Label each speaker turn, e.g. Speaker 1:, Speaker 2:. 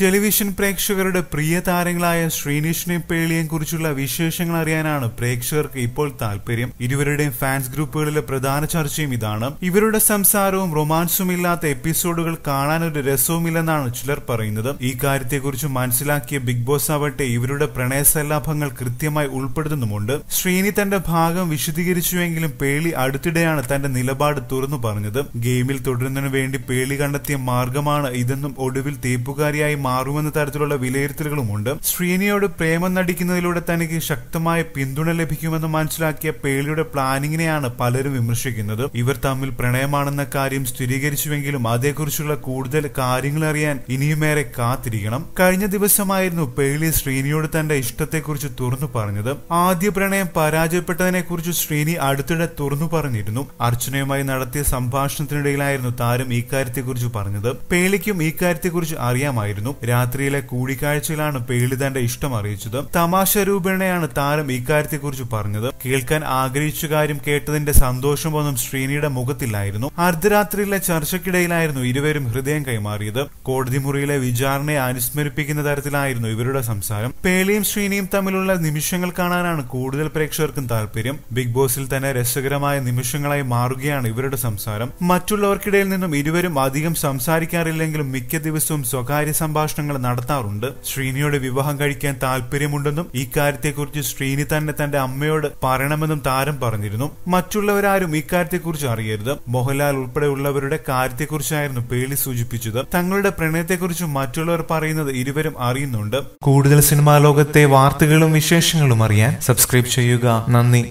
Speaker 1: television പ്രേക്ഷകരുടെ പ്രിയ താരങ്ങളായ ശ്രീനിഷിനെയും പേളിയെയും കുറിച്ചുള്ള വിശേഷങ്ങൾ അറിയാനാണ് പ്രേക്ഷകർക്ക് ഇപ്പോൾ താല്പര്യം ഇരുവരുടെയും ഫാൻസ് ഗ്രൂപ്പുകളിലെ പ്രധാന ചർച്ചയും ഇതാണ് ഇവരുടെ സംസാരവും റൊമാൻസും ഇല്ലാത്ത എപ്പിസോഡുകൾ കാണാൻ ഒരു രസവുമില്ലെന്നാണ് ചിലർ പറയുന്നത് ഈ കാര്യത്തെക്കുറിച്ച് മനസ്സിലാക്കിയ ബിഗ് ബോസ് ആവട്ടെ ഇവരുടെ പ്രണയസല്ലാഭങ്ങൾ കൃത്യമായി ഉൾപ്പെടുത്തുന്നുമുണ്ട് ശ്രീനി തന്റെ ഭാഗം വിശദീകരിച്ചുവെങ്കിലും പേളി അടുത്തിടെയാണ് തന്റെ നിലപാട് തുറന്നു പറഞ്ഞത് ഗെയിമിൽ തുടരുന്നതിനു വേണ്ടി പേളി കണ്ടെത്തിയ മാർഗമാണ് ഇതെന്നും ഒടുവിൽ തേപ്പുകാരിയായി മാറുമെന്ന തരത്തിലുള്ള വിലയിരുത്തലുകളുമുണ്ട് ശ്രീനിയോട് പ്രേമം നടിക്കുന്നതിലൂടെ തനിക്ക് ശക്തമായ പിന്തുണ ലഭിക്കുമെന്ന് മനസ്സിലാക്കിയ പേളിയുടെ പ്ലാനിങ്ങിനെയാണ് പലരും വിമർശിക്കുന്നത് ഇവർ തമ്മിൽ പ്രണയമാണെന്ന കാര്യം സ്ഥിരീകരിച്ചുവെങ്കിലും അതേക്കുറിച്ചുള്ള കൂടുതൽ കാര്യങ്ങൾ അറിയാൻ ഇനിയുമേറെ കാത്തിരിക്കണം കഴിഞ്ഞ ദിവസമായിരുന്നു പേളി ശ്രീനിയോട് തന്റെ ഇഷ്ടത്തെക്കുറിച്ച് തുറന്നു പറഞ്ഞത് ആദ്യ പ്രണയം പരാജയപ്പെട്ടതിനെ കുറിച്ച് ശ്രീനി അടുത്തിടെ തുറന്നു പറഞ്ഞിരുന്നു അർച്ചനയുമായി നടത്തിയ സംഭാഷണത്തിനിടയിലായിരുന്നു താരം ഇക്കാര്യത്തെക്കുറിച്ച് പറഞ്ഞത് പേളിക്കും ഇക്കാര്യത്തെക്കുറിച്ച് അറിയാമായിരുന്നു രാത്രിയിലെ കൂടിക്കാഴ്ചയിലാണ് പേളി തന്റെ ഇഷ്ടം അറിയിച്ചത് തമാശ രൂപേണയാണ് താരം ഇക്കാര്യത്തെക്കുറിച്ച് പറഞ്ഞത് കേൾക്കാൻ ആഗ്രഹിച്ച കാര്യം കേട്ടതിന്റെ ഒന്നും ശ്രീനിയുടെ മുഖത്തില്ലായിരുന്നു അർദ്ധരാത്രിയിലെ ചർച്ചയ്ക്കിടയിലായിരുന്നു ഇരുവരും ഹൃദയം കൈമാറിയത് കോടതി മുറിയിലെ വിചാരണയെ അനുസ്മരിപ്പിക്കുന്ന തരത്തിലായിരുന്നു ഇവരുടെ സംസാരം പേളിയും ശ്രീനിയും തമ്മിലുള്ള നിമിഷങ്ങൾ കാണാനാണ് കൂടുതൽ പ്രേക്ഷകർക്കും താല്പര്യം ബിഗ് ബോസിൽ തന്നെ രസകരമായ നിമിഷങ്ങളായി മാറുകയാണ് ഇവരുടെ സംസാരം മറ്റുള്ളവർക്കിടയിൽ നിന്നും ഇരുവരും അധികം സംസാരിക്കാറില്ലെങ്കിലും മിക്ക ദിവസവും സ്വകാര്യ സംഭാഷണം സംഭാഷണങ്ങൾ നടത്താറുണ്ട് ശ്രീനിയോട് വിവാഹം കഴിക്കാൻ താല്പര്യമുണ്ടെന്നും ഈ കാര്യത്തെക്കുറിച്ച് ശ്രീനി തന്നെ തന്റെ അമ്മയോട് പറയണമെന്നും താരം പറഞ്ഞിരുന്നു മറ്റുള്ളവരാരും ഇക്കാര്യത്തെക്കുറിച്ച് അറിയരുത് മോഹൻലാൽ ഉൾപ്പെടെയുള്ളവരുടെ കാര്യത്തെക്കുറിച്ചായിരുന്നു പേളി സൂചിപ്പിച്ചത് തങ്ങളുടെ പ്രണയത്തെക്കുറിച്ച് മറ്റുള്ളവർ പറയുന്നത് ഇരുവരും അറിയുന്നുണ്ട് കൂടുതൽ സിനിമാ ലോകത്തെ വാർത്തകളും വിശേഷങ്ങളും അറിയാൻ സബ്സ്ക്രൈബ് ചെയ്യുക നന്ദി